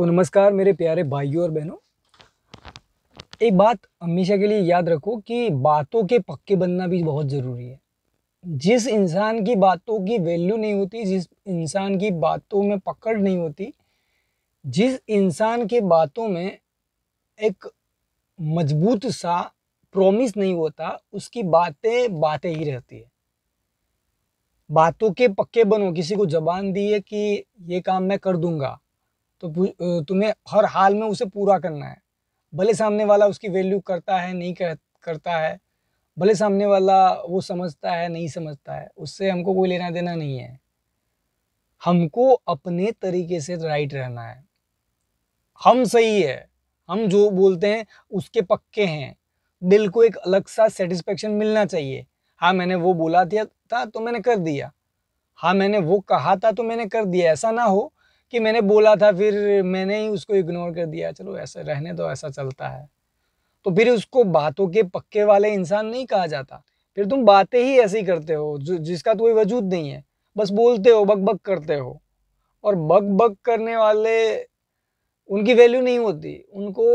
तो नमस्कार मेरे प्यारे भाइयों और बहनों एक बात हमेशा के लिए याद रखो कि बातों के पक्के बनना भी बहुत ज़रूरी है जिस इंसान की बातों की वैल्यू नहीं होती जिस इंसान की बातों में पकड़ नहीं होती जिस इंसान के बातों में एक मजबूत सा प्रॉमिस नहीं होता उसकी बातें बातें ही रहती है बातों के पक्के बनो किसी को जबान दी है कि ये काम मैं कर दूंगा तो तुम्हें हर हाल में उसे पूरा करना है भले सामने वाला उसकी वैल्यू करता है नहीं कर, करता है भले सामने वाला वो समझता है नहीं समझता है उससे हमको कोई लेना देना नहीं है हमको अपने तरीके से राइट रहना है हम सही है हम जो बोलते हैं उसके पक्के हैं दिल को एक अलग सा सेटिस्फेक्शन मिलना चाहिए हाँ मैंने वो बोला दिया था तो मैंने कर दिया हाँ मैंने वो कहा था तो मैंने कर दिया ऐसा ना हो कि मैंने बोला था फिर मैंने ही उसको इग्नोर कर दिया चलो ऐसे रहने दो ऐसा चलता है तो फिर उसको बातों के पक्के वाले इंसान नहीं कहा जाता फिर तुम बातें ही ऐसी करते हो जो जिसका कोई वजूद नहीं है बस बोलते हो बक बक करते हो और बक बक करने वाले उनकी वैल्यू नहीं होती उनको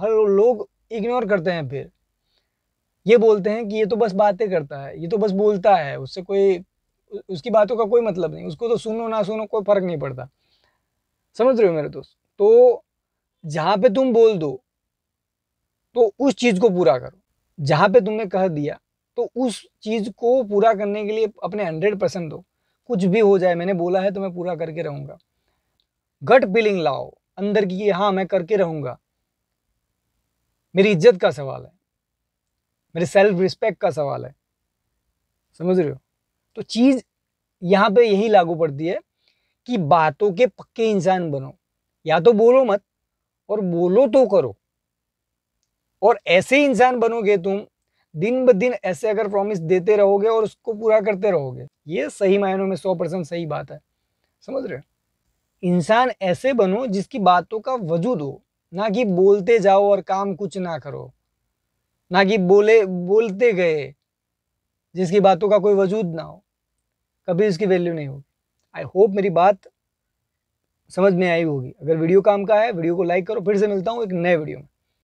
हर लोग इग्नोर करते हैं फिर ये बोलते हैं कि ये तो बस बातें करता है ये तो बस बोलता है उससे कोई उसकी बातों का कोई मतलब नहीं उसको तो सुनो ना सुनो कोई फ़र्क नहीं पड़ता समझ रहे हो मेरे दोस्त तो जहाँ पे तुम बोल दो तो उस चीज़ को पूरा करो जहाँ पे तुमने कह दिया तो उस चीज़ को पूरा करने के लिए अपने हंड्रेड परसेंट दो कुछ भी हो जाए मैंने बोला है तो मैं पूरा करके रहूँगा गट फीलिंग लाओ अंदर की हाँ मैं करके रहूँगा मेरी इज्जत का सवाल है मेरे सेल्फ रिस्पेक्ट का सवाल है समझ रहे हो तो चीज़ यहाँ पे यही लागू पड़ती है कि बातों के पक्के इंसान बनो या तो बोलो मत और बोलो तो करो और ऐसे इंसान बनोगे तुम दिन ब दिन ऐसे अगर प्रॉमिस देते रहोगे और उसको पूरा करते रहोगे ये सही मायनों में सौ परसेंट सही बात है समझ रहे इंसान ऐसे बनो जिसकी बातों का वजूद हो ना कि बोलते जाओ और काम कुछ ना करो ना कि बोले बोलते गए जिसकी बातों का कोई वजूद ना हो कभी उसकी वैल्यू नहीं होगी आई होप मेरी बात समझ में आई होगी अगर वीडियो काम का है वीडियो को लाइक करो फिर से मिलता हूँ एक नए वीडियो में